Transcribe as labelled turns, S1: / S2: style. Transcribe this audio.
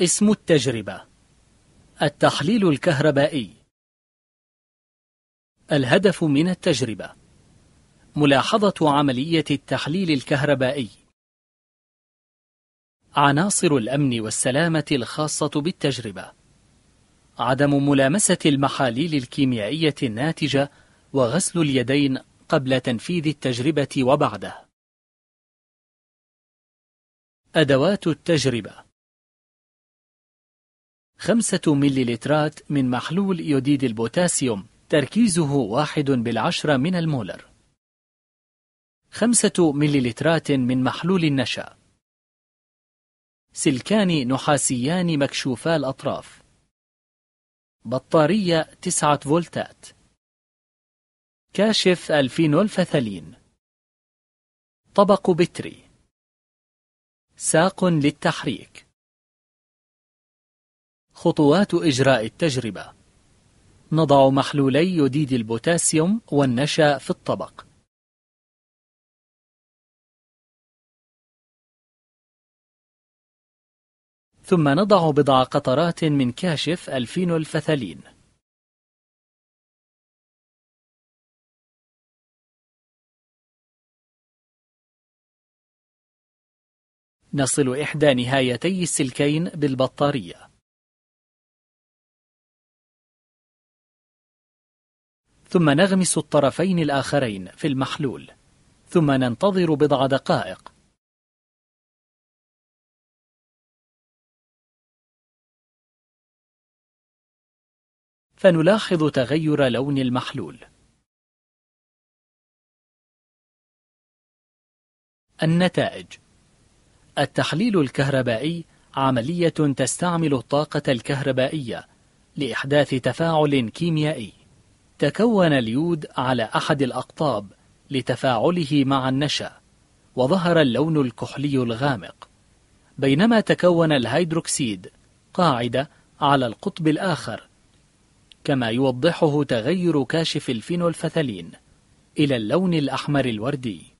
S1: اسم التجربة التحليل الكهربائي الهدف من التجربة ملاحظة عملية التحليل الكهربائي عناصر الأمن والسلامة الخاصة بالتجربة عدم ملامسة المحاليل الكيميائية الناتجة وغسل اليدين قبل تنفيذ التجربة وبعده أدوات التجربة 5 مللترات من محلول يوديد البوتاسيوم تركيزه واحد بالعشرة من المولر 5 مللترات من محلول النشا سلكان نحاسيان مكشوفا الأطراف بطارية 9 فولتات كاشف فثالين طبق بتري ساق للتحريك خطوات إجراء التجربة نضع محلولي يديد البوتاسيوم والنشا في الطبق
S2: ثم نضع بضع قطرات من كاشف الفينولفثالين نصل إحدى نهايتي السلكين بالبطارية ثم نغمس الطرفين الآخرين في المحلول ثم ننتظر بضع دقائق فنلاحظ تغير لون المحلول
S1: النتائج التحليل الكهربائي عملية تستعمل الطاقة الكهربائية لإحداث تفاعل كيميائي تكون اليود على أحد الأقطاب لتفاعله مع النشأ وظهر اللون الكحلي الغامق بينما تكون الهيدروكسيد قاعدة على القطب الآخر كما يوضحه تغير كاشف الفينولفثالين إلى اللون الأحمر الوردي